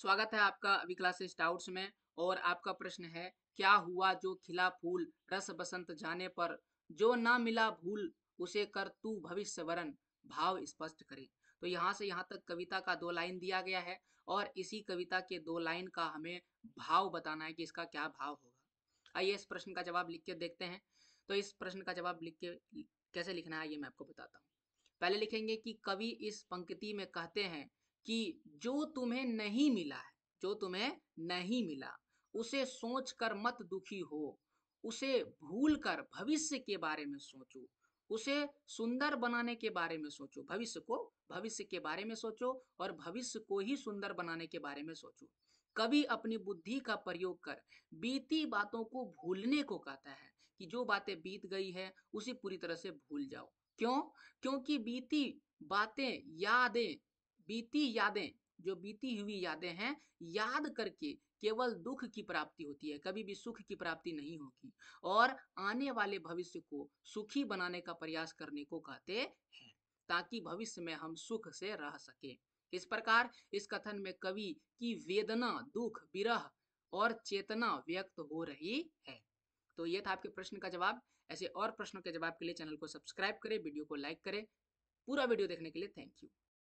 स्वागत है आपका अभी क्लासेस डाउट्स में और आपका प्रश्न है क्या हुआ जो खिला फूल रस बसंत जाने पर जो ना मिला भूल उसे कर तू भविष्य वरण भाव स्पष्ट करे तो यहाँ से यहाँ तक कविता का दो लाइन दिया गया है और इसी कविता के दो लाइन का हमें भाव बताना है कि इसका क्या भाव होगा आइए इस प्रश्न का जवाब लिख के देखते हैं तो इस प्रश्न का जवाब लिख के कैसे लिखना है ये मैं आपको बताता हूँ पहले लिखेंगे कि कवि इस पंक्ति में कहते हैं कि जो तुम्हें नहीं मिला है जो तुम्हें नहीं मिला उसे सोच कर मत दुखी हो उसे भूल कर भविष्य के बारे में सोचो उसे सुंदर बनाने के बारे में सोचो भविष्य को भविष्य के बारे में सोचो और भविष्य को ही सुंदर बनाने के बारे में सोचो कभी अपनी बुद्धि का प्रयोग कर बीती बातों को भूलने को कहता है कि जो बातें बीत गई है उसे पूरी तरह से भूल जाओ क्यों क्योंकि बीती बातें यादें बीती यादें जो बीती हुई यादें हैं याद करके केवल दुख की प्राप्ति होती है कभी भी सुख की प्राप्ति नहीं होगी और आने वाले भविष्य को सुखी बनाने का प्रयास करने को कहते हैं ताकि भविष्य में हम सुख से रह सके इस प्रकार इस कथन में कवि की वेदना दुख विरह और चेतना व्यक्त हो रही है तो ये था आपके प्रश्न का जवाब ऐसे और प्रश्नों के जवाब के लिए चैनल को सब्सक्राइब करें वीडियो को लाइक करें पूरा वीडियो देखने के लिए थैंक यू